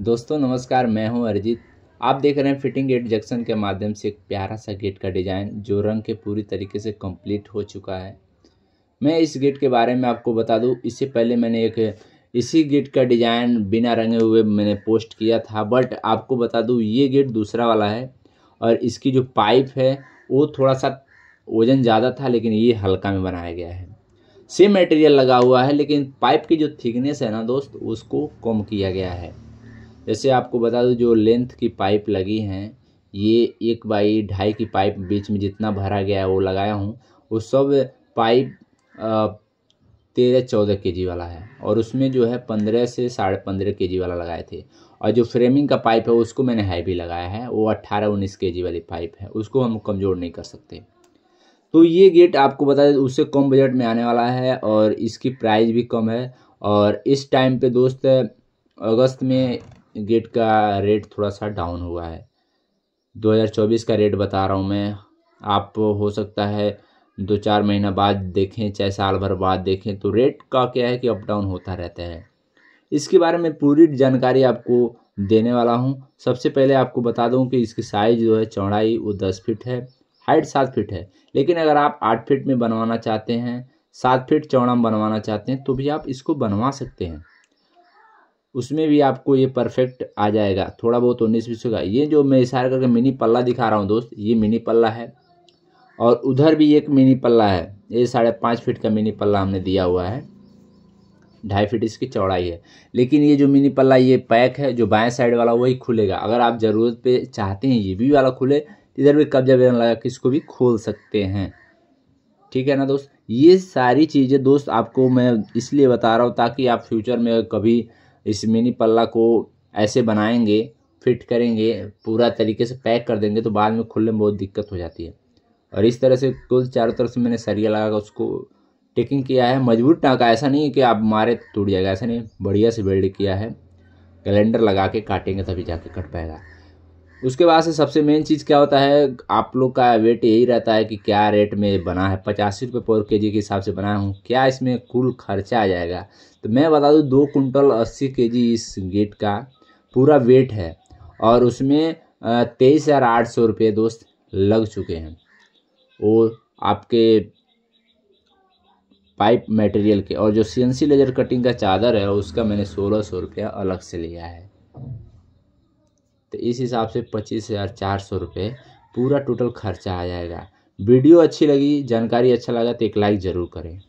दोस्तों नमस्कार मैं हूं अरिजीत आप देख रहे हैं फिटिंग गेट जंक्शन के माध्यम से एक प्यारा सा गेट का डिज़ाइन जो रंग के पूरी तरीके से कंप्लीट हो चुका है मैं इस गेट के बारे में आपको बता दूं इससे पहले मैंने एक इसी गेट का डिज़ाइन बिना रंगे हुए मैंने पोस्ट किया था बट आपको बता दूँ ये गेट दूसरा वाला है और इसकी जो पाइप है वो थोड़ा सा वज़न ज़्यादा था लेकिन ये हल्का में बनाया गया है सेम मटेरियल लगा हुआ है लेकिन पाइप की जो थिकनेस है ना दोस्त उसको कम किया गया है जैसे आपको बता दूँ जो लेंथ की पाइप लगी हैं ये एक बाई ढाई की पाइप बीच में जितना भरा गया है वो लगाया हूँ वो सब पाइप तेरह चौदह के जी वाला है और उसमें जो है पंद्रह से साढ़े पंद्रह के जी वाला लगाए थे और जो फ्रेमिंग का पाइप है उसको मैंने हैवी लगाया है वो अट्ठारह उन्नीस के जी वाली पाइप है उसको हम कमज़ोर नहीं कर सकते तो ये गेट आपको बता दें उससे कम बजट में आने वाला है और इसकी प्राइस भी कम है और इस टाइम पे दोस्त अगस्त में गेट का रेट थोड़ा सा डाउन हुआ है 2024 का रेट बता रहा हूँ मैं आप हो सकता है दो चार महीना बाद देखें चाहे साल भर बाद देखें तो रेट का क्या है कि अप डाउन होता रहता है इसके बारे में पूरी जानकारी आपको देने वाला हूँ सबसे पहले आपको बता दूँ कि इसकी साइज़ जो है चौड़ाई वो दस फिट है हाइट सात फिट है लेकिन अगर आप आठ फिट में बनवाना चाहते हैं सात फिट चौड़ा बनवाना चाहते हैं तो भी आप इसको बनवा सकते हैं उसमें भी आपको ये परफेक्ट आ जाएगा थोड़ा बहुत उन्नीस बीस होगा ये जो मैं इशारा करके मिनी पल्ला दिखा रहा हूँ दोस्त ये मिनी पल्ला है और उधर भी एक मिनी पल्ला है ये साढ़े पाँच फीट का मिनी पल्ला हमने दिया हुआ है ढाई फीट इसकी चौड़ाई है लेकिन ये जो मिनी पल्ला ये पैक है जो बाएं साइड वाला वही खुलेगा अगर आप ज़रूरत पे चाहते हैं ये भी वाला खुले तो इधर भी कब्जा बेलन लगा कि इसको भी खोल सकते हैं ठीक है ना दोस्त ये सारी चीज़ें दोस्त आपको मैं इसलिए बता रहा हूँ ताकि आप फ्यूचर में कभी इस मिनी पल्ला को ऐसे बनाएंगे फिट करेंगे पूरा तरीके से पैक कर देंगे तो बाद में खुलने में बहुत दिक्कत हो जाती है और इस तरह से कुल चारों तरफ से मैंने सरिया लगा उसको टेकिंग किया है मजबूत टाँका ऐसा नहीं है कि आप मारे तो टूट जाएगा ऐसा नहीं बढ़िया से वेल्ड किया है कैलेंडर लगा के काटेंगे तभी जाके कट पाएगा उसके बाद से सबसे मेन चीज़ क्या होता है आप लोग का वेट यही रहता है कि क्या रेट में बना है पचासी रुपये पर के जी के हिसाब से बनाया हूँ क्या इसमें कुल खर्चा आ जाएगा तो मैं बता दूँ दो कुंटल अस्सी के जी इस गेट का पूरा वेट है और उसमें तेईस हज़ार आठ सौ रुपये दोस्त लग चुके हैं वो आपके पाइप मटेरियल के और जो सीएनसी लेजर कटिंग का चादर है उसका मैंने सोलह सौ रुपया अलग से लिया है तो इस हिसाब से पच्चीस हज़ार चार सौ रुपये पूरा टोटल खर्चा आ जाएगा वीडियो अच्छी लगी जानकारी अच्छा लगा तो एक लाइक ज़रूर करें